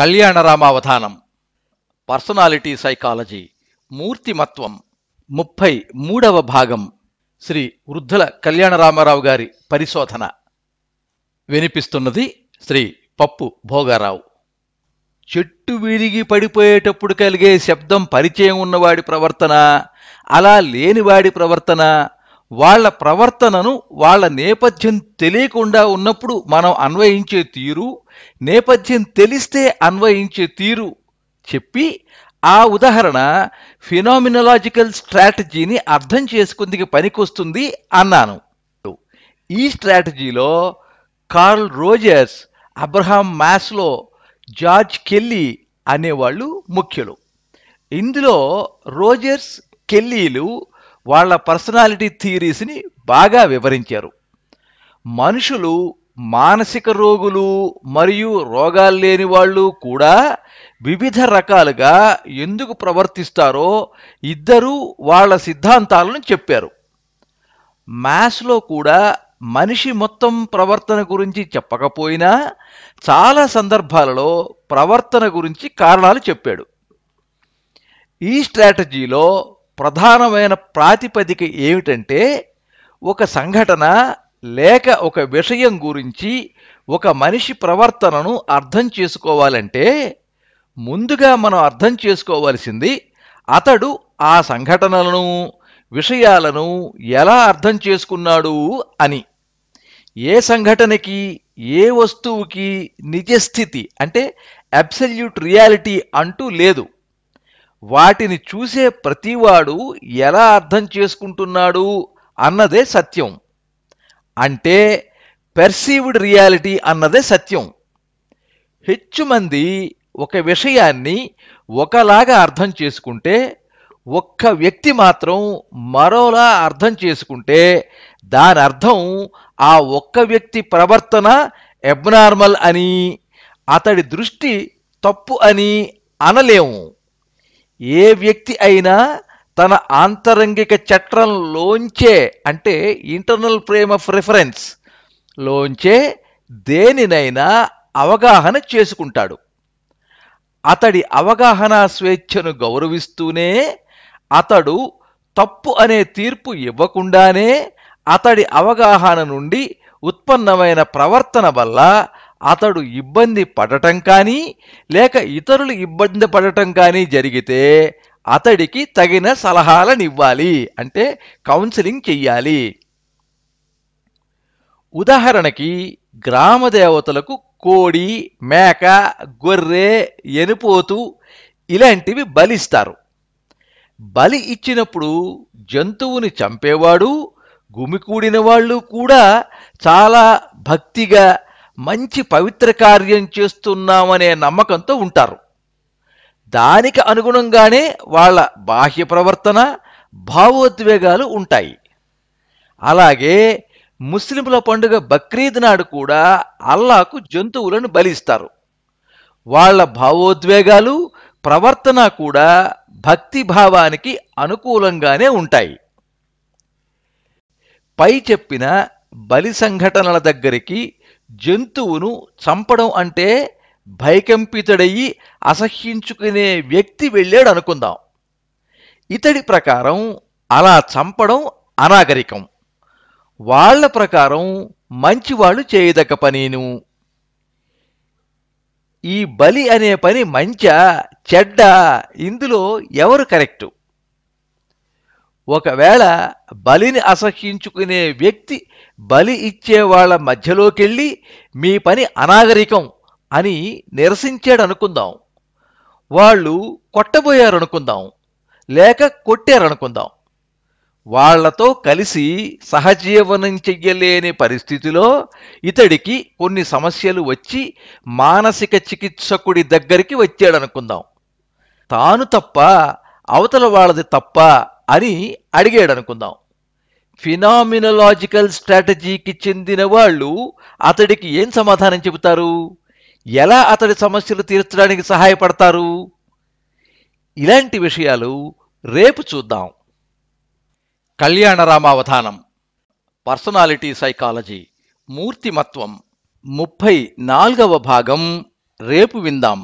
కళ్యాణరామావధానం personality psychology మూర్తిమత్వం ముప్పై మూడవ భాగం శ్రీ వృద్ధుల కళ్యాణరామారావు గారి పరిశోధన వినిపిస్తున్నది శ్రీ పప్పు భోగారావు చెట్టు విరిగి పడిపోయేటప్పుడు కలిగే శబ్దం పరిచయం ఉన్నవాడి ప్రవర్తన అలా లేనివాడి ప్రవర్తన వాళ్ళ ప్రవర్తనను వాళ్ళ నేపథ్యం తెలియకుండా ఉన్నప్పుడు మనం అన్వయించే తీరు నేపథ్యం తెలిస్తే అన్వయించే తీరు చెప్పి ఆ ఉదాహరణ ఫినామినలాజికల్ స్ట్రాటజీని అర్థం చేసుకుందికి పనికొస్తుంది అన్నాను ఈ స్ట్రాటజీలో Carl Rogers Abraham Maslow George Kelly అనేవాళ్ళు ముఖ్యులు ఇందులో రోజర్స్ కెల్లీలు వాళ్ళ పర్సనాలిటీ థియరీస్ని బాగా వివరించారు మనుషులు మానసిక రోగులు మరియు రోగాలు లేని వాళ్ళు కూడా వివిధ రకాలుగా ఎందుకు ప్రవర్తిస్తారో ఇద్దరు వాళ్ళ సిద్ధాంతాలను చెప్పారు మ్యాథ్స్లో కూడా మనిషి మొత్తం ప్రవర్తన గురించి చెప్పకపోయినా చాలా సందర్భాలలో ప్రవర్తన గురించి కారణాలు చెప్పాడు ఈ స్ట్రాటజీలో ప్రధానమైన ప్రాతిపదిక ఏమిటంటే ఒక సంఘటన లేక ఒక విషయం గురించి ఒక మనిషి ప్రవర్తనను అర్థం చేసుకోవాలంటే ముందుగా మనం అర్థం చేసుకోవలసింది అతడు ఆ సంఘటనలను విషయాలను ఎలా అర్థం చేసుకున్నాడు అని ఏ సంఘటనకి ఏ వస్తువుకి నిజస్థితి అంటే అబ్సల్యూట్ రియాలిటీ అంటూ లేదు వాటిని చూసే ప్రతివాడు ఎలా అర్థం చేసుకుంటున్నాడు అన్నదే సత్యం అంటే పెర్సీవ్డ్ రియాలిటీ అన్నదే సత్యం హెచ్చు మంది ఒక విషయాన్ని ఒకలాగా అర్థం చేసుకుంటే ఒక్క వ్యక్తి మాత్రం మరోలా అర్థం చేసుకుంటే దాని అర్థం ఆ ఒక్క వ్యక్తి ప్రవర్తన ఎబ్నార్మల్ అని అతడి దృష్టి తప్పు అని అనలేము ఏ వ్యక్తి అయినా తన ఆంతరంగిక చట్రంలోంచే అంటే ఇంటర్నల్ ఫ్రేమ్ ఆఫ్ రిఫరెన్స్ లోంచే దేనినైనా అవగాహన చేసుకుంటాడు అతడి అవగాహన స్వేచ్ఛను గౌరవిస్తూనే అతడు తప్పు అనే తీర్పు ఇవ్వకుండానే అతడి అవగాహన నుండి ఉత్పన్నమైన ప్రవర్తన వల్ల అతడు ఇబ్బంది పడటం కానీ లేక ఇతరులు ఇబ్బంది పడటం కానీ జరిగితే అతడికి తగిన సలహాలనివ్వాలి అంటే కౌన్సిలింగ్ చెయ్యాలి ఉదాహరణకి గ్రామ దేవతలకు కోడి మేక గొర్రె ఎనుపోతు ఇలాంటివి బలిస్తారు బలి ఇచ్చినప్పుడు జంతువుని చంపేవాడు గుమికూడిన వాళ్ళు కూడా చాలా భక్తిగా మంచి పవిత్ర కార్యం చేస్తున్నామనే నమ్మకంతో ఉంటారు దానికి అనుగుణంగానే వాళ్ళ బాహ్య ప్రవర్తన భావోద్వేగాలు ఉంటాయి అలాగే ముస్లింల పండుగ బక్రీద్ నాడు కూడా అల్లాకు జంతువులను బలిస్తారు వాళ్ళ భావోద్వేగాలు ప్రవర్తన కూడా భక్తి భావానికి అనుకూలంగానే ఉంటాయి పై చెప్పిన బలి సంఘటనల దగ్గరికి జంతువును చంపడం అంటే భయకంపితుడయ్యి అసహ్యించుకునే వ్యక్తి వెళ్ళాడు అనుకుందాం ఇతడి ప్రకారం అలా చంపడం అనాగరికం వాళ్ల ప్రకారం మంచివాళ్ళు చేయదగ్గ పనిను ఈ బలి అనే పని మంచ చెడ్డ ఇందులో ఎవరు కరెక్టు ఒకవేళ బలిని అసహ్యించుకునే వ్యక్తి బలి ఇచ్చే వాళ్ళ మధ్యలోకెళ్ళి మీ పని అనాగరికం అని నిరసించాడు అనుకుందాం వాళ్ళు కొట్టబోయారనుకుందాం లేక కొట్టారనుకుందాం వాళ్లతో కలిసి సహజీవనం చెయ్యలేని పరిస్థితిలో ఇతడికి కొన్ని సమస్యలు వచ్చి మానసిక చికిత్సకుడి దగ్గరికి వచ్చాడనుకుందాం తాను తప్ప అవతల వాళ్ళది తప్ప అని అడిగాడు అనుకుందాం ఫినామినలాజికల్ స్ట్రాటజీకి చెందిన వాళ్ళు అతడికి ఏం సమాధానం చెబుతారు ఎలా అతడి సమస్యలు తీర్చడానికి సహాయపడతారు ఇలాంటి విషయాలు రేపు చూద్దాం కళ్యాణరామావధానం పర్సనాలిటీ సైకాలజీ మూర్తిమత్వం ముప్పై నాలుగవ భాగం రేపు విందాం